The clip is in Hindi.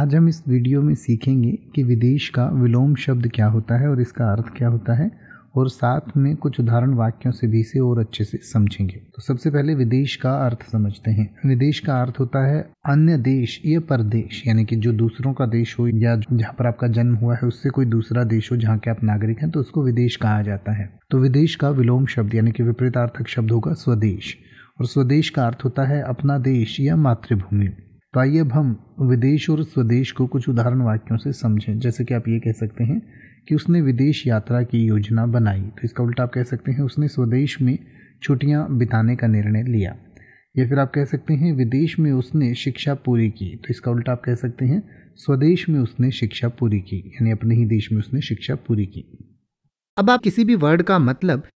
आज हम इस वीडियो में सीखेंगे कि विदेश का विलोम शब्द क्या होता है और इसका अर्थ क्या होता है और साथ में कुछ उदाहरण वाक्यों से भी इसे और अच्छे से समझेंगे तो सबसे पहले विदेश का अर्थ समझते हैं विदेश का अर्थ होता है अन्य देश या परदेश यानी कि जो दूसरों का देश हो या जहाँ पर आपका जन्म हुआ है उससे कोई दूसरा देश हो जहाँ के आप नागरिक हैं तो उसको विदेश कहा जाता है तो विदेश का विलोम शब्द यानी कि विपरीतार्थक शब्द होगा स्वदेश और स्वदेश का अर्थ होता है अपना देश या मातृभूमि तो आइए अब हम विदेश और स्वदेश को कुछ उदाहरण वाक्यों से समझें जैसे कि आप ये कह सकते हैं कि उसने विदेश यात्रा की योजना बनाई तो इसका उल्टा आप कह सकते हैं उसने स्वदेश में छुट्टियाँ बिताने का निर्णय लिया या फिर आप कह सकते हैं विदेश में उसने शिक्षा पूरी की तो इसका उल्टा आप कह सकते हैं स्वदेश में उसने शिक्षा पूरी की यानी अपने ही देश में उसने शिक्षा पूरी की अब आप किसी भी वर्ड का मतलब